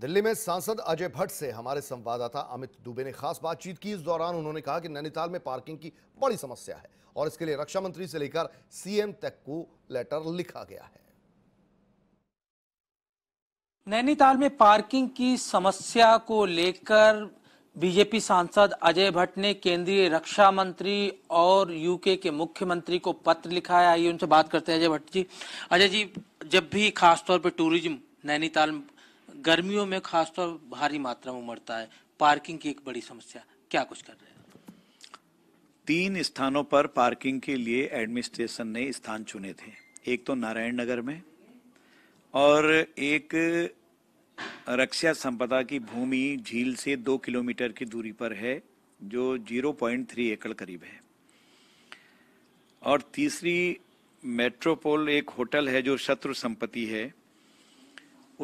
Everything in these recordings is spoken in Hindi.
दिल्ली में सांसद अजय भट्ट से हमारे संवाददाता अमित दुबे ने खास बातचीत की इस दौरान उन्होंने कहा कि नैनीताल में पार्किंग की बड़ी समस्या है और इसके लिए रक्षा मंत्री से लेकर सीएम तक को लेटर लिखा गया है नैनीताल में पार्किंग की समस्या को लेकर बीजेपी सांसद अजय भट्ट ने केंद्रीय रक्षा मंत्री और यूके के मुख्यमंत्री को पत्र लिखा है आइए उनसे बात करते हैं अजय भट्ट जी अजय जी जब भी खासतौर पर टूरिज्म नैनीताल गर्मियों में खासतौर भारी मात्रा में उमड़ता है पार्किंग की एक बड़ी समस्या क्या कुछ कर रहे हैं तीन स्थानों पर पार्किंग के लिए एडमिनिस्ट्रेशन ने स्थान चुने थे एक तो नारायण नगर में और एक रक्षा संपदा की भूमि झील से दो किलोमीटर की दूरी पर है जो 0.3 एकड़ करीब है और तीसरी मेट्रोपोल एक होटल है जो शत्रु संपत्ति है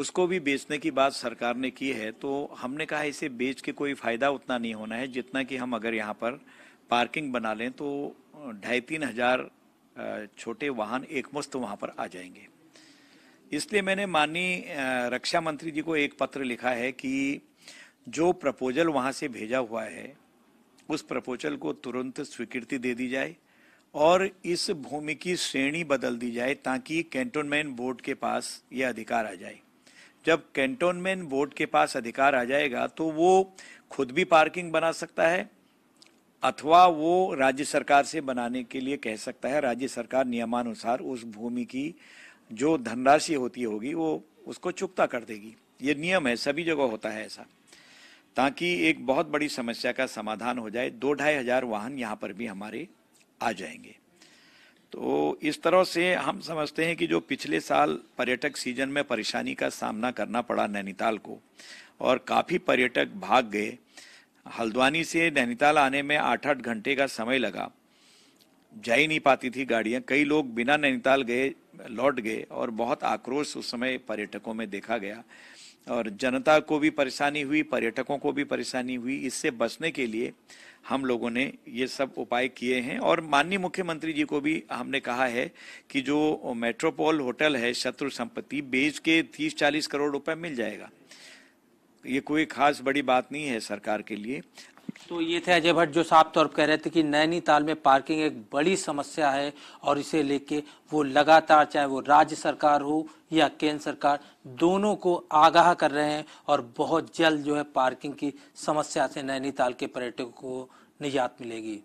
उसको भी बेचने की बात सरकार ने की है तो हमने कहा इसे बेच के कोई फ़ायदा उतना नहीं होना है जितना कि हम अगर यहाँ पर पार्किंग बना लें तो ढाई तीन हज़ार छोटे वाहन एकमुश्त वहाँ पर आ जाएंगे इसलिए मैंने माननीय रक्षा मंत्री जी को एक पत्र लिखा है कि जो प्रपोजल वहाँ से भेजा हुआ है उस प्रपोजल को तुरंत स्वीकृति दे दी जाए और इस भूमि की श्रेणी बदल दी जाए ताकि कैंटोनमेंट बोर्ड के पास यह अधिकार आ जाए जब कैंटोनमेंट बोर्ड के पास अधिकार आ जाएगा तो वो खुद भी पार्किंग बना सकता है अथवा वो राज्य सरकार से बनाने के लिए कह सकता है राज्य सरकार नियमानुसार उस भूमि की जो धनराशि होती होगी वो उसको चुकता कर देगी ये नियम है सभी जगह होता है ऐसा ताकि एक बहुत बड़ी समस्या का समाधान हो जाए दो ढाई हजार वाहन यहाँ पर भी हमारे आ जाएंगे तो इस तरह से हम समझते हैं कि जो पिछले साल पर्यटक सीजन में परेशानी का सामना करना पड़ा नैनीताल को और काफ़ी पर्यटक भाग गए हल्द्वानी से नैनीताल आने में आठ आठ घंटे का समय लगा जा ही नहीं पाती थी गाड़ियाँ कई लोग बिना नैनीताल गए लौट गए और बहुत आक्रोश उस समय पर्यटकों में देखा गया और जनता को भी परेशानी हुई पर्यटकों को भी परेशानी हुई इससे बचने के लिए हम लोगों ने ये सब उपाय किए हैं और माननीय मुख्यमंत्री जी को भी हमने कहा है कि जो मेट्रोपोल होटल है शत्रु संपत्ति बेच के 30-40 करोड़ रुपए मिल जाएगा ये कोई खास बड़ी बात नहीं है सरकार के लिए तो ये थे अजय भट्ट जो साफ तौर पर कह रहे थे कि नैनीताल में पार्किंग एक बड़ी समस्या है और इसे लेके वो लगातार चाहे वो राज्य सरकार हो या केंद्र सरकार दोनों को आगाह कर रहे हैं और बहुत जल्द जो है पार्किंग की समस्या से नैनीताल के पर्यटकों को निजात मिलेगी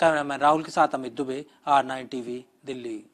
कैमरामैन राहुल के साथ Amit Dube R nine TV Delhi